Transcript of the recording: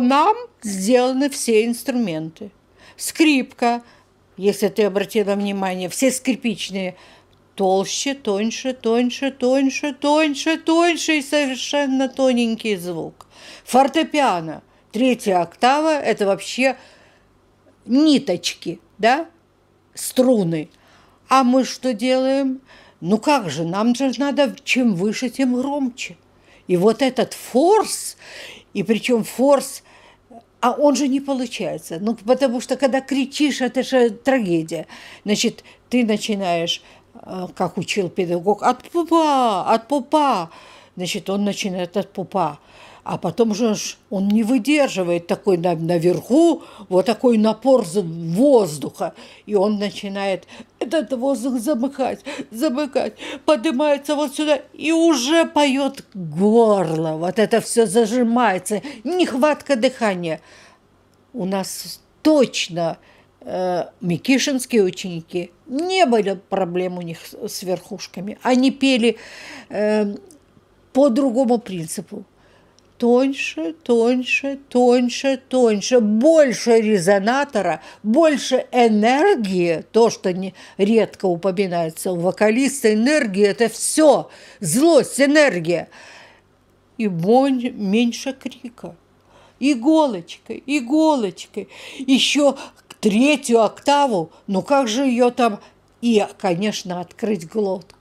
Нам сделаны все инструменты. Скрипка, если ты обратила внимание, все скрипичные толще, тоньше, тоньше, тоньше, тоньше, тоньше и совершенно тоненький звук. Фортепиано. Третья октава – это вообще ниточки, да, струны. А мы что делаем? Ну как же, нам же надо чем выше, тем громче. И вот этот форс, и причем форс, а он же не получается. Ну, потому что когда кричишь, это же трагедия. Значит, ты начинаешь, э, как учил педагог, от пупа, от пупа. Значит, он начинает от пупа. А потом же он не выдерживает такой наверху, вот такой напор воздуха. И он начинает этот воздух замыкать, замыкать, поднимается вот сюда и уже поет горло. Вот это все зажимается, нехватка дыхания. У нас точно э, микишинские ученики не были проблем у них с верхушками. Они пели э, по другому принципу тоньше, тоньше, тоньше, тоньше, больше резонатора, больше энергии, то, что не, редко упоминается у вокалиста, энергия – это все, злость, энергия. И бонь меньше крика. Иголочкой, иголочкой. Еще третью октаву, ну как же ее там и, конечно, открыть глотку.